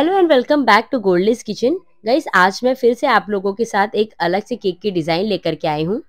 hello and welcome back to Goldless kitchen guys आज मैं फिर से आप लोगों के साथ एक अलग से केक की डिज़ाइन लेकर के आई हूँ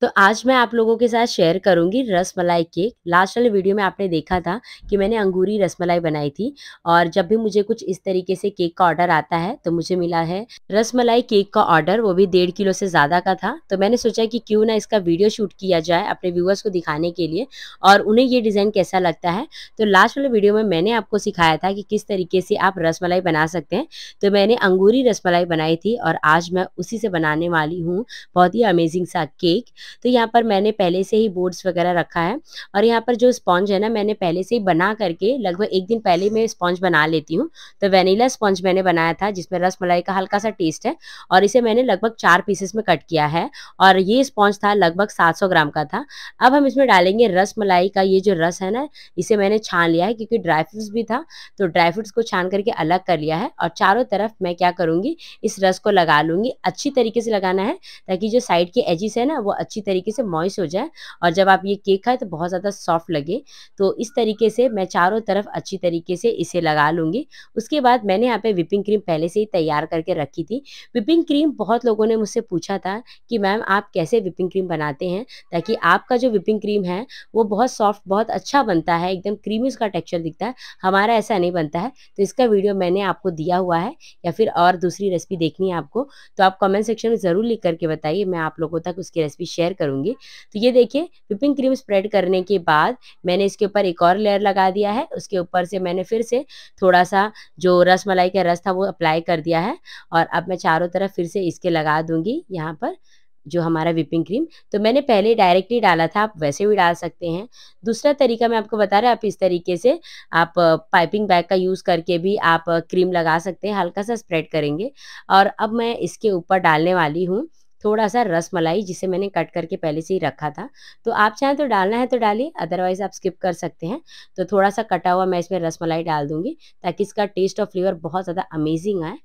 तो आज मैं आप लोगों के साथ शेयर करूंगी रस मलाई केक लास्ट वाले वीडियो में आपने देखा था कि मैंने अंगूरी रस मलाई बनाई थी और जब भी मुझे कुछ इस तरीके से केक का ऑर्डर आता है तो मुझे मिला है रस मलाई केक का ऑर्डर वो भी डेढ़ किलो से ज़्यादा का था तो मैंने सोचा कि क्यों ना इसका वीडियो शूट किया जाए अपने व्यूअर्स को दिखाने के लिए और उन्हें ये डिज़ाइन कैसा लगता है तो लास्ट वाले वीडियो में मैंने आपको सिखाया था कि किस तरीके से आप रस मलाई बना सकते हैं तो मैंने अंगूरी रस मलाई बनाई थी और आज मैं उसी से बनाने वाली हूँ बहुत ही अमेजिंग सा केक तो यहाँ पर मैंने पहले से ही बोर्ड्स वगैरह रखा है और यहाँ पर जो स्पॉन्ज है ना मैंने पहले से ही बना करके लगभग एक दिन पहले मैं स्पॉन्ज बना लेती हूँ तो वेनीला स्पॉन्ज मैंने बनाया था जिसमें रस मलाई का हल्का सा टेस्ट है और इसे मैंने लगभग चार पीसेस में कट किया है और ये स्पॉन्ज था लगभग सात ग्राम का था अब हम इसमें डालेंगे रस मलाई का ये जो रस है ना इसे मैंने छान लिया है क्योंकि ड्राई फ्रूट्स भी था तो ड्राई फ्रूट्स को छान करके अलग कर लिया है और चारों तरफ मैं क्या करूँगी इस रस को लगा लूँगी अच्छी तरीके से लगाना है ताकि जो साइड के एजिस है ना वो अच्छी अच्छी तरीके से मॉइस हो जाए और जब आप ये केक खाएँ तो बहुत ज़्यादा सॉफ्ट लगे तो इस तरीके से मैं चारों तरफ अच्छी तरीके से इसे लगा लूँगी उसके बाद मैंने यहाँ पे विपिंग क्रीम पहले से ही तैयार करके रखी थी विपिंग क्रीम बहुत लोगों ने मुझसे पूछा था कि मैम आप कैसे विपिंग क्रीम बनाते हैं ताकि आपका जो विपिंग क्रीम है वो बहुत सॉफ्ट बहुत अच्छा बनता है एकदम क्रीमी उसका टेक्स्चर दिखता है हमारा ऐसा नहीं बनता है तो इसका वीडियो मैंने आपको दिया हुआ है या फिर और दूसरी रेसिपी देखनी है आपको तो आप कमेंट सेक्शन में ज़रूर लिख करके बताइए मैं आप लोगों तक उसकी रेसिपी शेयर शेयर करूंगी तो ये देखिए विपिंग क्रीम स्प्रेड करने के बाद मैंने इसके ऊपर एक और लेयर लगा दिया है उसके ऊपर से मैंने फिर से थोड़ा सा जो रस मलाई का रस था वो अप्लाई कर दिया है और अब मैं चारों तरफ फिर से इसके लगा दूंगी यहाँ पर जो हमारा विपिंग क्रीम तो मैंने पहले डायरेक्टली डाला था आप वैसे भी डाल सकते हैं दूसरा तरीका मैं आपको बता रहा हूँ आप इस तरीके से आप पाइपिंग बैग का यूज़ करके भी आप क्रीम लगा सकते हैं हल्का सा स्प्रेड करेंगे और अब मैं इसके ऊपर डालने वाली हूँ थोड़ा सा रस मलाई जिसे मैंने कट करके पहले से ही रखा था तो आप चाहें तो डालना है तो डालिए अदरवाइज़ आप स्किप कर सकते हैं तो थोड़ा सा कटा हुआ मैं इसमें रस मलाई डाल दूंगी ताकि इसका टेस्ट और फ्लेवर बहुत ज़्यादा अमेजिंग आए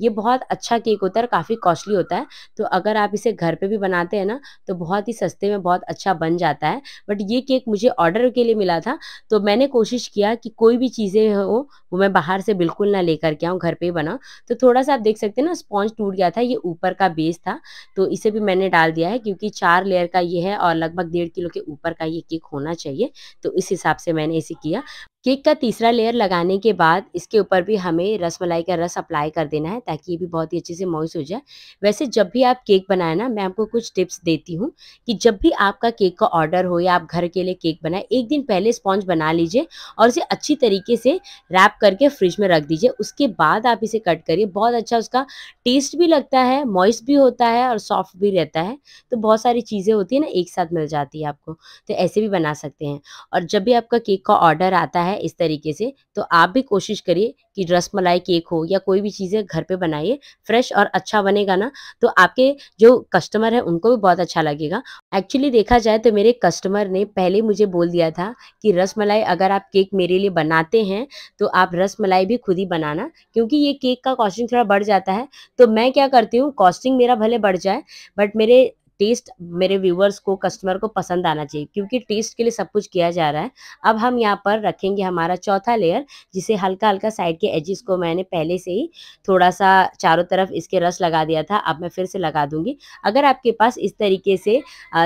ये बहुत अच्छा केक होता है और काफ़ी कॉस्टली होता है तो अगर आप इसे घर पे भी बनाते हैं ना तो बहुत ही सस्ते में बहुत अच्छा बन जाता है बट ये केक मुझे ऑर्डर के लिए मिला था तो मैंने कोशिश किया कि कोई भी चीज़ें हो वो मैं बाहर से बिल्कुल ना लेकर के आऊँ घर पर ही बनाऊँ तो थोड़ा सा आप देख सकते हैं ना स्पॉन्ज टूट गया था ये ऊपर का बेस था तो इसे भी मैंने डाल दिया है क्योंकि चार लेयर का ये है और लगभग डेढ़ किलो के ऊपर का ये केक होना चाहिए तो इस हिसाब से मैंने इसे किया केक का तीसरा लेयर लगाने के बाद इसके ऊपर भी हमें रस मलाई का रस अप्लाई कर देना है ताकि ये भी बहुत ही अच्छे से मॉइस हो जाए वैसे जब भी आप केक बनाए ना मैं आपको कुछ टिप्स देती हूँ कि जब भी आपका केक का ऑर्डर हो या आप घर के लिए केक बनाए एक दिन पहले स्पॉन्ज बना लीजिए और इसे अच्छी तरीके से रैप करके फ्रिज में रख दीजिए उसके बाद आप इसे कट करिए बहुत अच्छा उसका टेस्ट भी लगता है मॉइस भी होता है और सॉफ्ट भी रहता है तो बहुत सारी चीज़ें होती है ना एक साथ मिल जाती है आपको तो ऐसे भी बना सकते हैं और जब भी आपका केक का ऑर्डर आता है है इस तरीके से तो आप भी कोशिश करिए कि रस मलाई केक हो या कोई भी चीज़ें घर पे बनाइए फ्रेश और अच्छा बनेगा ना तो आपके जो कस्टमर है उनको भी बहुत अच्छा लगेगा एक्चुअली देखा जाए तो मेरे कस्टमर ने पहले मुझे बोल दिया था कि रस मलाई अगर आप केक मेरे लिए बनाते हैं तो आप रस मलाई भी खुद ही बनाना क्योंकि ये केक का कॉस्टिंग थोड़ा बढ़ जाता है तो मैं क्या करती हूँ कॉस्टिंग मेरा भले बढ़ जाए बट मेरे टेस्ट मेरे व्यूवर्स को कस्टमर को पसंद आना चाहिए क्योंकि टेस्ट के लिए सब कुछ किया जा रहा है अब हम यहाँ पर रखेंगे हमारा चौथा लेयर जिसे हल्का हल्का साइड के एजिस को मैंने पहले से ही थोड़ा सा चारों तरफ इसके रस लगा दिया था अब मैं फिर से लगा दूंगी अगर आपके पास इस तरीके से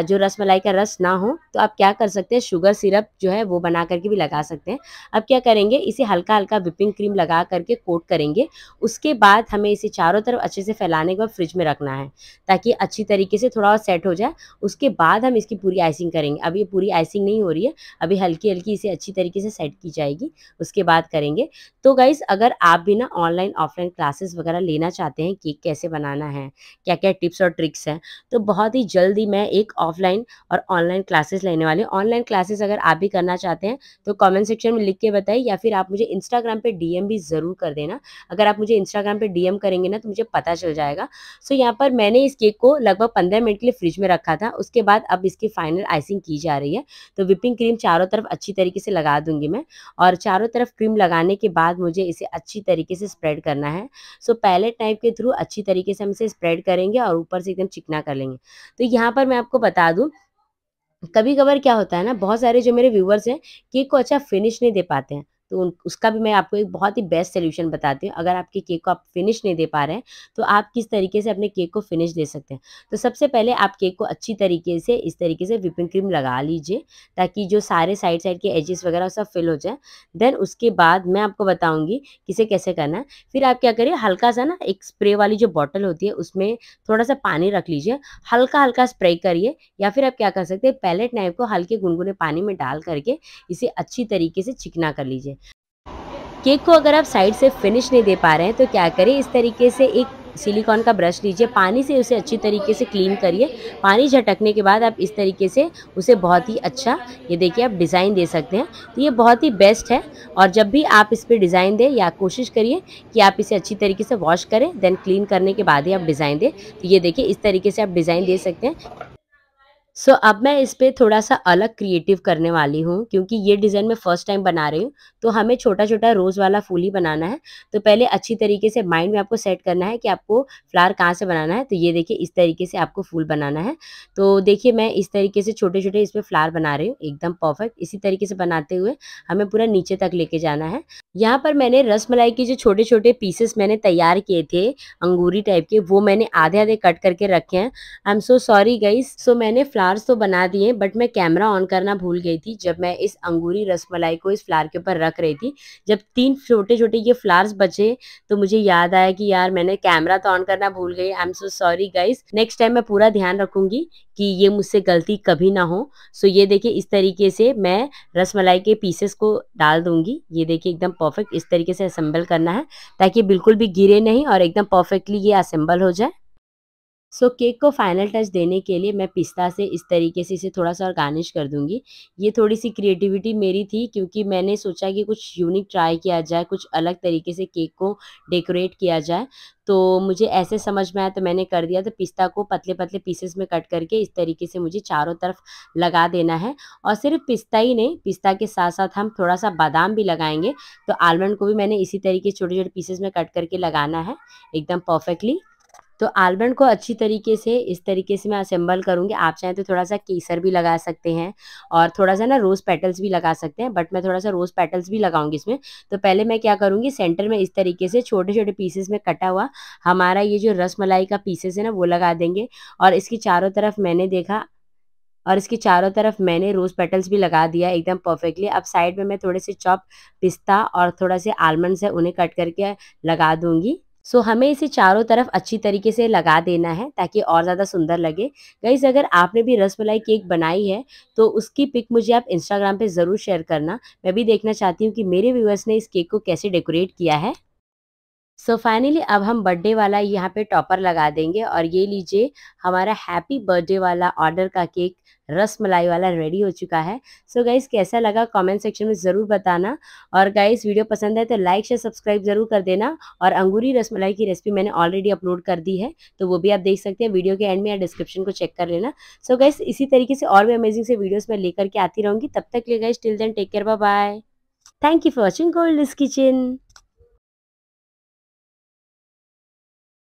जो रस मलाई का रस ना हो तो आप क्या कर सकते हैं शुगर सिरप जो है वो बना करके भी लगा सकते हैं अब क्या करेंगे इसे हल्का हल्का विपिंग क्रीम लगा करके कोट करेंगे उसके बाद हमें इसे चारों तरफ अच्छे से फैलाने के बाद फ्रिज में रखना है ताकि अच्छी तरीके से थोड़ा सेट हो जाए उसके बाद हम इसकी पूरी आइसिंग करेंगे अब ये पूरी आइसिंग नहीं हो रही है अभी हल्की हल्की इसे अच्छी तरीके से सेट की जाएगी उसके बाद करेंगे तो गाइज़ अगर आप भी ना ऑनलाइन ऑफलाइन क्लासेस वगैरह लेना चाहते हैं केक कैसे बनाना है क्या क्या टिप्स और ट्रिक्स हैं तो बहुत ही जल्दी मैं एक ऑफलाइन और ऑनलाइन क्लासेस लेने वाली हूँ ऑनलाइन क्लासेस अगर आप भी करना चाहते हैं तो कॉमेंट सेक्शन में लिख के बताइए या फिर आप मुझे इंस्टाग्राम पे डीएम भी ज़रूर कर देना अगर आप मुझे इंस्टाग्राम पे डीएम करेंगे ना तो मुझे पता चल जाएगा सो यहाँ पर मैंने इस केक को लगभग पंद्रह मिनट के लिए फ्रिज में रखा था उसके बाद अब इसकी फाइनल आइसिंग की जा रही है तो विपिंग क्रीम चारों तरफ अच्छी तरीके से लगा दूंगी मैं और चारों तरफ क्रीम लगाने के बाद मुझे इसे अच्छी तरीके से स्प्रेड करना है सो पैलेट टाइप के थ्रू अच्छी तरीके से हम इसे स्प्रेड करेंगे और ऊपर से एकदम चिकना कर लेंगे तो यहाँ पर मैं आपको बता दूँ कभी कभार क्या होता है ना बहुत सारे जो मेरे व्यूवर्स हैं केक को अच्छा फिनिश नहीं दे पाते हैं तो उसका भी मैं आपको एक बहुत ही बेस्ट सोल्यूशन बताती हूँ अगर आपके केक को आप फिनिश नहीं दे पा रहे हैं तो आप किस तरीके से अपने केक को फिनिश दे सकते हैं तो सबसे पहले आप केक को अच्छी तरीके से इस तरीके से विपिंग क्रीम लगा लीजिए ताकि जो सारे साइड साइड के एजेस वगैरह सब फिल हो जाए देन उसके बाद मैं आपको बताऊँगी किसे कैसे करना है फिर आप क्या करिए हल्का सा ना एक स्प्रे वाली जो बॉटल होती है उसमें थोड़ा सा पानी रख लीजिए हल्का हल्का स्प्रे करिए या फिर आप क्या कर सकते हैं पैलेट नाइफ को हल्के गुनगुने पानी में डाल करके इसे अच्छी तरीके से चिकना कर लीजिए केक को अगर आप साइड से फिनिश नहीं दे पा रहे हैं तो क्या करें इस तरीके से एक सिलिकॉन का ब्रश लीजिए पानी से उसे अच्छी तरीके से क्लीन करिए पानी झटकने के बाद आप इस तरीके से उसे बहुत ही अच्छा ये देखिए आप डिज़ाइन दे सकते हैं तो ये बहुत ही बेस्ट है और जब भी आप इस पर डिज़ाइन दें या कोशिश करिए कि आप इसे अच्छी तरीके से वॉश करें देन क्लीन करने के बाद ही आप डिज़ाइन दें तो ये देखिए इस तरीके से आप डिज़ाइन दे सकते हैं सो so, अब मैं इस पर थोड़ा सा अलग क्रिएटिव करने वाली हूँ क्योंकि ये डिज़ाइन मैं फ़र्स्ट टाइम बना रही हूँ तो हमें छोटा छोटा रोज़ वाला फूल ही बनाना है तो पहले अच्छी तरीके से माइंड में आपको सेट करना है कि आपको फ्लावर कहाँ से बनाना है तो ये देखिए इस तरीके से आपको फूल बनाना है तो देखिए मैं इस तरीके से छोटे छोटे इस पर फ्लावर बना रही हूँ एकदम परफेक्ट इसी तरीके से बनाते हुए हमें पूरा नीचे तक लेके जाना है यहाँ पर मैंने रस मलाई के जो छोटे छोटे पीसेस मैंने तैयार किए थे अंगूरी टाइप के वो मैंने आधे आधे कट करके रखे हैं आई एम सो सॉरी गई सो मैंने फ्लावर्स तो बना दिए बट मैं कैमरा ऑन करना भूल गई थी जब मैं इस अंगूरी रसमलाई को इस फ्लावर के ऊपर रख रही थी जब तीन छोटे छोटे ये फ्लावर्स बचे तो मुझे याद आया कि यार मैंने कैमरा तो ऑन करना भूल गई I am so sorry guys next time मैं पूरा ध्यान रखूंगी कि ये मुझसे गलती कभी ना हो सो ये देखिए इस तरीके से मैं रसमलाई के पीसेस को डाल दूंगी ये देखिए एकदम परफेक्ट इस तरीके से असेंबल करना है ताकि बिल्कुल भी गिरे नहीं और एकदम परफेक्टली ये असेंबल हो जाए सो so, केक को फाइनल टच देने के लिए मैं पिस्ता से इस तरीके से इसे थोड़ा सा और गार्निश कर दूंगी ये थोड़ी सी क्रिएटिविटी मेरी थी क्योंकि मैंने सोचा कि कुछ यूनिक ट्राई किया जाए कुछ अलग तरीके से केक को डेकोरेट किया जाए तो मुझे ऐसे समझ में आया तो मैंने कर दिया तो पिस्ता को पतले पतले पीसेस में कट करके इस तरीके से मुझे चारों तरफ लगा देना है और सिर्फ पिस्ता ही नहीं पिस्ता के साथ साथ हम थोड़ा सा बादाम भी लगाएंगे तो आलमंड को भी मैंने इसी तरीके छोटे छोटे पीसेस में कट करके लगाना है एकदम परफेक्टली तो आलमंड को अच्छी तरीके से इस तरीके से मैं असेंबल करूँगी आप चाहें तो थोड़ा सा केसर भी लगा सकते हैं और थोड़ा सा ना रोज़ पेटल्स भी लगा सकते हैं बट मैं थोड़ा सा रोज़ पेटल्स भी लगाऊंगी इसमें तो पहले मैं क्या करूँगी सेंटर में इस तरीके से छोटे छोटे पीसेस में कटा हुआ हमारा ये जो रस मलाई का पीसेस है ना वो लगा देंगे और इसकी चारों तरफ मैंने देखा और इसके चारों तरफ मैंने रोज़ पेटल्स भी लगा दिया एकदम परफेक्टली अब साइड में मैं थोड़े से चॉप पिस्ता और थोड़ा से आलमंड्स है उन्हें कट करके लगा दूंगी सो so, हमें इसे चारों तरफ अच्छी तरीके से लगा देना है ताकि और ज़्यादा सुंदर लगे गाइज अगर आपने भी रसमलाई केक बनाई है तो उसकी पिक मुझे आप इंस्टाग्राम पे ज़रूर शेयर करना मैं भी देखना चाहती हूँ कि मेरे व्यूअर्स ने इस केक को कैसे डेकोरेट किया है सो फाइनली अब हम बर्थडे वाला यहाँ पे टॉपर लगा देंगे और ये लीजिए हमारा हैप्पी बर्थडे वाला ऑर्डर का केक रस मलाई वाला रेडी हो चुका है सो so गाइज़ कैसा लगा कमेंट सेक्शन में ज़रूर बताना और गाइज़ वीडियो पसंद है तो लाइक शेयर सब्सक्राइब ज़रूर कर देना और अंगूरी रस मलाई की रेसिपी मैंने ऑलरेडी अपलोड कर दी है तो वो भी आप देख सकते हैं वीडियो के एंड में या डिस्क्रिप्शन को चेक कर लेना सो so गाइज़ इसी तरीके से और भी अमेजिंग से वीडियोज़ मैं लेकर के आती रहूँगी तब तक ले guys till then take care bye thank you for watching gold kitchen